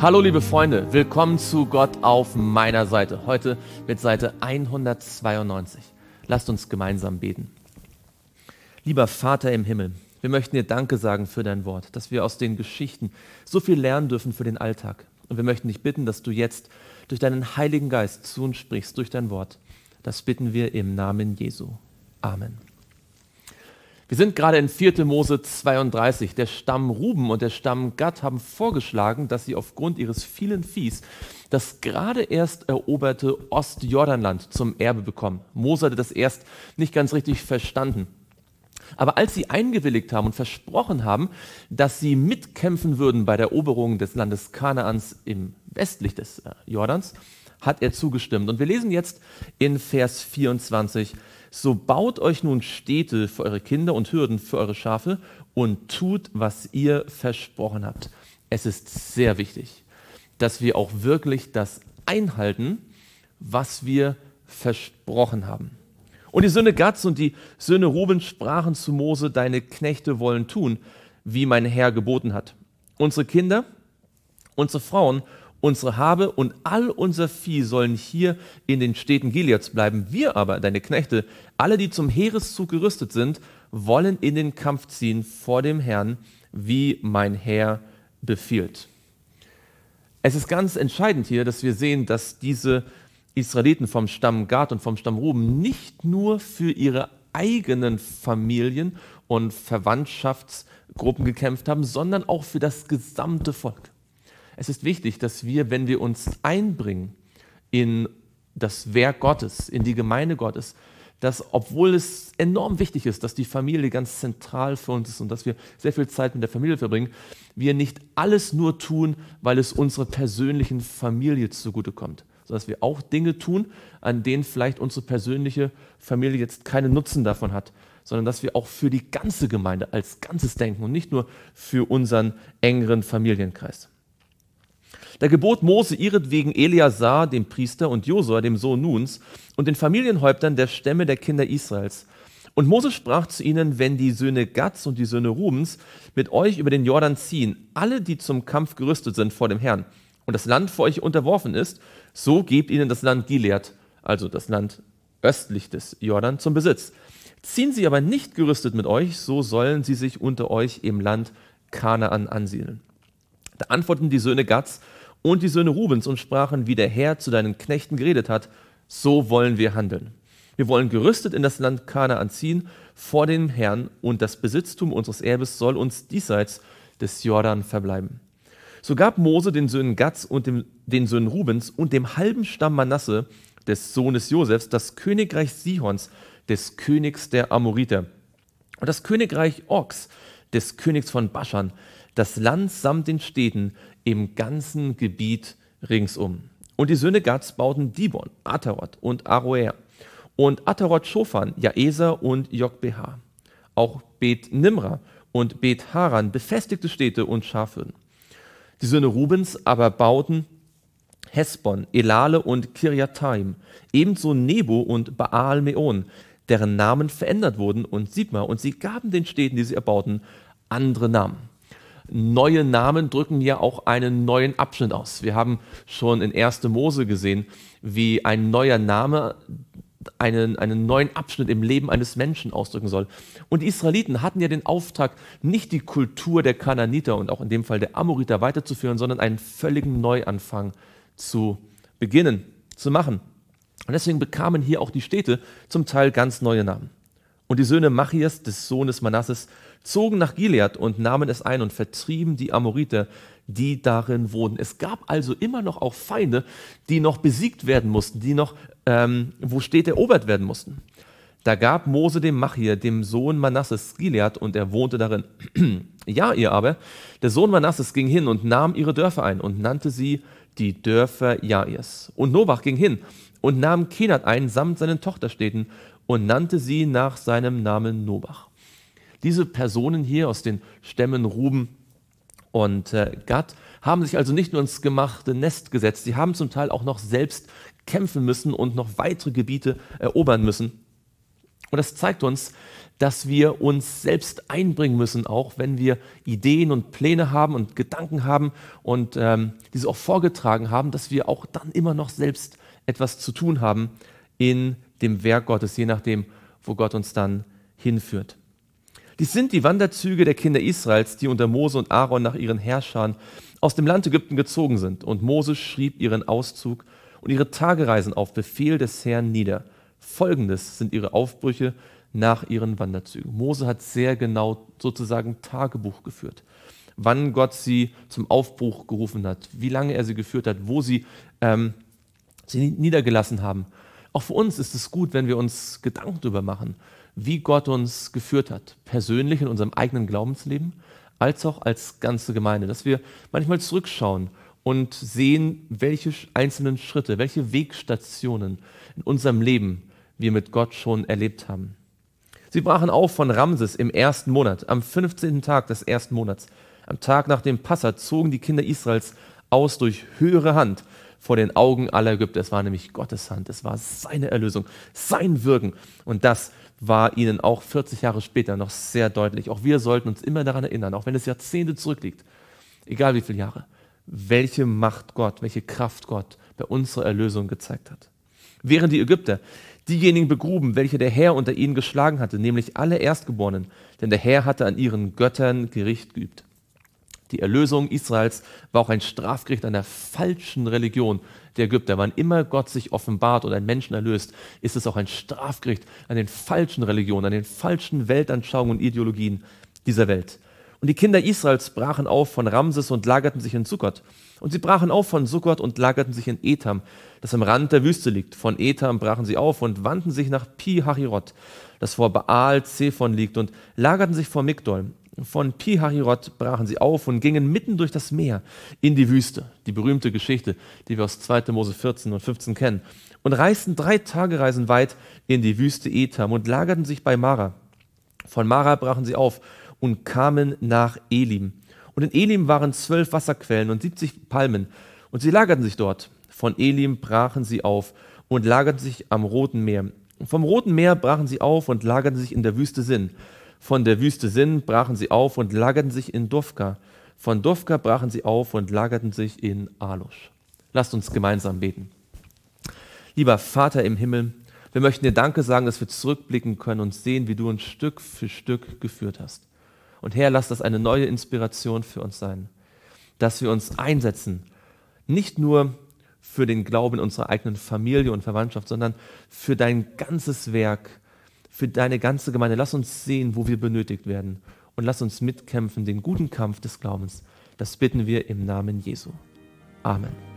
Hallo liebe Freunde, willkommen zu Gott auf meiner Seite. Heute mit Seite 192. Lasst uns gemeinsam beten. Lieber Vater im Himmel, wir möchten dir Danke sagen für dein Wort, dass wir aus den Geschichten so viel lernen dürfen für den Alltag. Und wir möchten dich bitten, dass du jetzt durch deinen Heiligen Geist zu uns sprichst, durch dein Wort. Das bitten wir im Namen Jesu. Amen. Wir sind gerade in 4. Mose 32. Der Stamm Ruben und der Stamm Gad haben vorgeschlagen, dass sie aufgrund ihres vielen Viehs das gerade erst eroberte Ostjordanland zum Erbe bekommen. Mose hatte das erst nicht ganz richtig verstanden. Aber als sie eingewilligt haben und versprochen haben, dass sie mitkämpfen würden bei der Eroberung des Landes Kanaans im westlich des äh, Jordans, hat er zugestimmt. Und wir lesen jetzt in Vers 24 so baut euch nun Städte für eure Kinder und Hürden für eure Schafe und tut, was ihr versprochen habt. Es ist sehr wichtig, dass wir auch wirklich das einhalten, was wir versprochen haben. Und die Söhne Gatz und die Söhne Ruben sprachen zu Mose, deine Knechte wollen tun, wie mein Herr geboten hat. Unsere Kinder, unsere Frauen Unsere Habe und all unser Vieh sollen hier in den Städten Gileads bleiben. Wir aber, deine Knechte, alle, die zum Heereszug gerüstet sind, wollen in den Kampf ziehen vor dem Herrn, wie mein Herr befiehlt. Es ist ganz entscheidend hier, dass wir sehen, dass diese Israeliten vom Stamm Gad und vom Stamm Ruben nicht nur für ihre eigenen Familien und Verwandtschaftsgruppen gekämpft haben, sondern auch für das gesamte Volk. Es ist wichtig, dass wir, wenn wir uns einbringen in das Werk Gottes, in die Gemeinde Gottes, dass, obwohl es enorm wichtig ist, dass die Familie ganz zentral für uns ist und dass wir sehr viel Zeit mit der Familie verbringen, wir nicht alles nur tun, weil es unserer persönlichen Familie zugutekommt, sondern dass wir auch Dinge tun, an denen vielleicht unsere persönliche Familie jetzt keinen Nutzen davon hat, sondern dass wir auch für die ganze Gemeinde als Ganzes denken und nicht nur für unseren engeren Familienkreis. Da gebot Mose ihretwegen Eleazar, dem Priester, und Josua, dem Sohn Nuns, und den Familienhäuptern der Stämme der Kinder Israels. Und Mose sprach zu ihnen, wenn die Söhne Gatz und die Söhne Rubens mit euch über den Jordan ziehen, alle, die zum Kampf gerüstet sind vor dem Herrn, und das Land vor euch unterworfen ist, so gebt ihnen das Land Gilead, also das Land östlich des Jordan, zum Besitz. Ziehen sie aber nicht gerüstet mit euch, so sollen sie sich unter euch im Land Kanaan ansiedeln. Da antworten die Söhne Gatz und die Söhne Rubens und sprachen, wie der Herr zu deinen Knechten geredet hat, so wollen wir handeln. Wir wollen gerüstet in das Land Kana anziehen vor dem Herrn und das Besitztum unseres Erbes soll uns diesseits des Jordan verbleiben. So gab Mose den Söhnen Gatz und dem, den Söhnen Rubens und dem halben Stamm Manasse des Sohnes Josefs das Königreich Sihons, des Königs der Amoriter, und das Königreich Ochs, des Königs von Baschan, das Land samt den Städten, im ganzen Gebiet ringsum. Und die Söhne Gads bauten Dibon, Ataroth und Aroer und Ataroth Schofan, Jaeser und Jokbeha. Auch Bet Nimra und Bet Haran befestigte Städte und Schafhürden. Die Söhne Rubens aber bauten Hesbon, Elale und Kirjataim, ebenso Nebo und Baal Meon, deren Namen verändert wurden und Sigma, und sie gaben den Städten, die sie erbauten, andere Namen neue Namen drücken ja auch einen neuen Abschnitt aus. Wir haben schon in 1. Mose gesehen, wie ein neuer Name einen, einen neuen Abschnitt im Leben eines Menschen ausdrücken soll. Und die Israeliten hatten ja den Auftrag, nicht die Kultur der Kananiter und auch in dem Fall der Amoriter weiterzuführen, sondern einen völligen Neuanfang zu beginnen, zu machen. Und deswegen bekamen hier auch die Städte zum Teil ganz neue Namen. Und die Söhne Machias, des Sohnes Manasses, zogen nach Gilead und nahmen es ein und vertrieben die Amoriter, die darin wohnten. Es gab also immer noch auch Feinde, die noch besiegt werden mussten, die noch, ähm, wo steht, erobert werden mussten. Da gab Mose dem Machir, dem Sohn Manasses, Gilead, und er wohnte darin. ja, ihr aber, der Sohn Manasses ging hin und nahm ihre Dörfer ein und nannte sie die Dörfer Jairs. Und Nobach ging hin und nahm Kenat ein samt seinen Tochterstädten und nannte sie nach seinem Namen Nobach. Diese Personen hier aus den Stämmen Ruben und äh, Gad haben sich also nicht nur ins gemachte Nest gesetzt, sie haben zum Teil auch noch selbst kämpfen müssen und noch weitere Gebiete erobern müssen. Und das zeigt uns, dass wir uns selbst einbringen müssen, auch wenn wir Ideen und Pläne haben und Gedanken haben und ähm, diese auch vorgetragen haben, dass wir auch dann immer noch selbst etwas zu tun haben in dem Werk Gottes, je nachdem, wo Gott uns dann hinführt. Dies sind die Wanderzüge der Kinder Israels, die unter Mose und Aaron nach ihren Herrschern aus dem Land Ägypten gezogen sind. Und Mose schrieb ihren Auszug und ihre Tagereisen auf Befehl des Herrn nieder. Folgendes sind ihre Aufbrüche nach ihren Wanderzügen. Mose hat sehr genau sozusagen Tagebuch geführt, wann Gott sie zum Aufbruch gerufen hat, wie lange er sie geführt hat, wo sie ähm, sie niedergelassen haben. Auch für uns ist es gut, wenn wir uns Gedanken darüber machen wie Gott uns geführt hat, persönlich in unserem eigenen Glaubensleben, als auch als ganze Gemeinde, dass wir manchmal zurückschauen und sehen, welche einzelnen Schritte, welche Wegstationen in unserem Leben wir mit Gott schon erlebt haben. Sie brachen auf von Ramses im ersten Monat, am 15. Tag des ersten Monats. Am Tag nach dem Passa zogen die Kinder Israels aus durch höhere Hand vor den Augen aller Ägypter. Es war nämlich Gottes Hand, es war seine Erlösung, sein Wirken. Und das war ihnen auch 40 Jahre später noch sehr deutlich. Auch wir sollten uns immer daran erinnern, auch wenn es Jahrzehnte zurückliegt, egal wie viele Jahre, welche Macht Gott, welche Kraft Gott bei unserer Erlösung gezeigt hat. Während die Ägypter diejenigen begruben, welche der Herr unter ihnen geschlagen hatte, nämlich alle Erstgeborenen, denn der Herr hatte an ihren Göttern Gericht geübt. Die Erlösung Israels war auch ein Strafgericht einer falschen Religion der Ägypter. Wann immer Gott sich offenbart und einen Menschen erlöst, ist es auch ein Strafgericht an den falschen Religionen, an den falschen Weltanschauungen und Ideologien dieser Welt. Und die Kinder Israels brachen auf von Ramses und lagerten sich in Sukkot. Und sie brachen auf von Sukkot und lagerten sich in Etam, das am Rand der Wüste liegt. Von Etam brachen sie auf und wandten sich nach pi hachirot das vor Baal-Zephon liegt, und lagerten sich vor Migdol. Von Pi brachen sie auf und gingen mitten durch das Meer in die Wüste, die berühmte Geschichte, die wir aus 2. Mose 14 und 15 kennen, und reisten drei Tagereisen weit in die Wüste Etam und lagerten sich bei Mara. Von Mara brachen sie auf und kamen nach Elim. Und in Elim waren zwölf Wasserquellen und siebzig Palmen, und sie lagerten sich dort. Von Elim brachen sie auf und lagerten sich am Roten Meer. Vom Roten Meer brachen sie auf und lagerten sich in der Wüste Sinn. Von der Wüste Sinn brachen sie auf und lagerten sich in Dovka. Von Dovka brachen sie auf und lagerten sich in Alush. Lasst uns gemeinsam beten. Lieber Vater im Himmel, wir möchten dir Danke sagen, dass wir zurückblicken können und sehen, wie du uns Stück für Stück geführt hast. Und Herr, lass das eine neue Inspiration für uns sein, dass wir uns einsetzen, nicht nur für den Glauben unserer eigenen Familie und Verwandtschaft, sondern für dein ganzes Werk, für deine ganze Gemeinde. Lass uns sehen, wo wir benötigt werden. Und lass uns mitkämpfen, den guten Kampf des Glaubens. Das bitten wir im Namen Jesu. Amen.